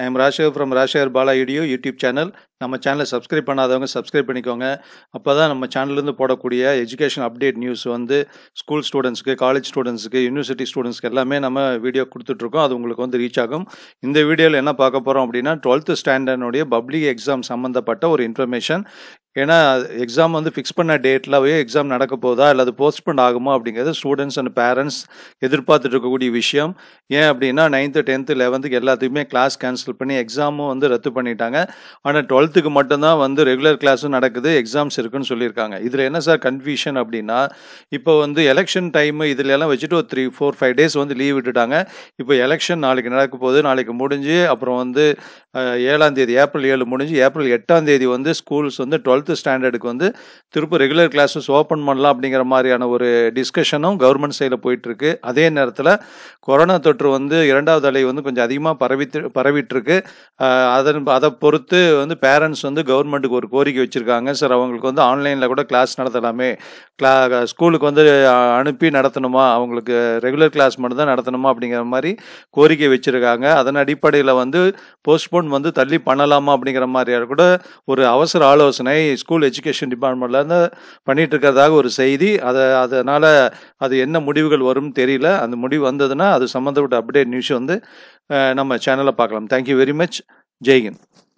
I am Rashev from Rashev Bala Edu YouTube channel. நம்ம சேனலை subscribe பண்ணாதவங்க subscribe பண்ணிக்கோங்க அப்போ தான் நம்ம சேனல்லேருந்து போடக்கூடிய எஜுகேஷன் அப்டேட் நியூஸ் வந்து ஸ்கூல் ஸ்டூடெண்ட்ஸுக்கு காலேஜ் ஸ்டூடெண்ட்ஸுக்கு யூனிவர்சிட்டி ஸ்டூடெண்ட்ஸ்க்கு எல்லாமே நம்ம வீடியோ கொடுத்துட்ருக்கோம் அது உங்களுக்கு வந்து ரீச் ஆகும் இந்த வீடியோவில் என்ன பார்க்க போகிறோம் அப்படின்னா டுவெல்த்து ஸ்டாண்டர்டுடைய பப்ளிக் எக்ஸாம் சம்மந்தப்பட்ட ஒரு இன்ஃபர்மேஷன் ஏன்னா எக்ஸாம் வந்து ஃபிக்ஸ் பண்ண போய் எக்ஸாம் நடக்க போதா இல்லை அது பண்ண ஆகுமா அப்படிங்கிறது ஸ்டூடெண்ட்ஸ் அண்ட் பேரண்ட்ஸ் எதிர்பார்த்துட்டு இருக்கக்கூடிய விஷயம் ஏன் அப்படின்னா நைன்த்து டென்த்து லெவன்த்துக்கு எல்லாத்துக்குமே கிளாஸ் கேன்சல் பண்ணி எக்ஸாமும் வந்து ரத்து பண்ணிட்டாங்க ஆனால் டுவெல்த் டுவெல்த்துக்கு மட்டும்தான் வந்து ரெகுலர் கிளாஸும் நடக்குது எக்ஸாம்ஸ் இருக்குன்னு சொல்லியிருக்காங்க இதில் என்ன சார் கன்ஃபியூஷன் அப்படின்னா இப்போ வந்து எலெக்ஷன் டைமு இதிலெல்லாம் வச்சுட்டு ஒரு த்ரீ ஃபோர் ஃபைவ் டேஸ் வந்து லீவ் விட்டுட்டாங்க இப்போ எலெக்ஷன் நாளைக்கு நடக்க போகுது நாளைக்கு முடிஞ்சு அப்புறம் வந்து ஏழாம் தேதி ஏப்ரல் ஏழு முடிஞ்சு ஏப்ரல் எட்டாம் தேதி வந்து ஸ்கூல்ஸ் வந்து டுவெல்த்து ஸ்டாண்டர்டுக்கு வந்து திருப்ப ரெகுலர் கிளாஸஸ் ஓப்பன் பண்ணலாம் அப்படிங்கிற மாதிரியான ஒரு டிஸ்கஷனும் கவர்மெண்ட் சைடில் போயிட்டுருக்கு அதே நேரத்தில் கொரோனா தொற்று வந்து இரண்டாவது அலை வந்து கொஞ்சம் அதிகமாக பரவிட்டு பரவிட்டுருக்கு அதன் அதை பொறுத்து வந்து பேரண்ட்ஸ் பேரண்ட்ஸ் வந்து கவர்மெண்ட்டுக்கு ஒரு கோரிக்கை வச்சுருக்காங்க சார் அவங்களுக்கு வந்து ஆன்லைனில் கூட கிளாஸ் நடத்தலாமே கிளா ஸ்கூலுக்கு வந்து அனுப்பி நடத்தணுமா அவங்களுக்கு ரெகுலர் கிளாஸ் மட்டும் தான் நடத்தணுமா அப்படிங்கிற மாதிரி கோரிக்கை வச்சுருக்காங்க அதன் அடிப்படையில் வந்து போஸ்ட்போன் வந்து தள்ளி பண்ணலாமா அப்படிங்கிற மாதிரியாக கூட ஒரு அவசர ஆலோசனை ஸ்கூல் எஜுகேஷன் டிபார்ட்மெண்ட்லேருந்து பண்ணிகிட்டு இருக்கிறதாக ஒரு செய்தி அதை அதனால் அது என்ன முடிவுகள் வரும்னு தெரியல அந்த முடிவு வந்ததுன்னா அது சம்மந்தப்பட்ட அப்டேட் நியூஸ் வந்து நம்ம சேனலில் பார்க்கலாம் தேங்க்யூ வெரி மச் ஜெய்ஹிந்த்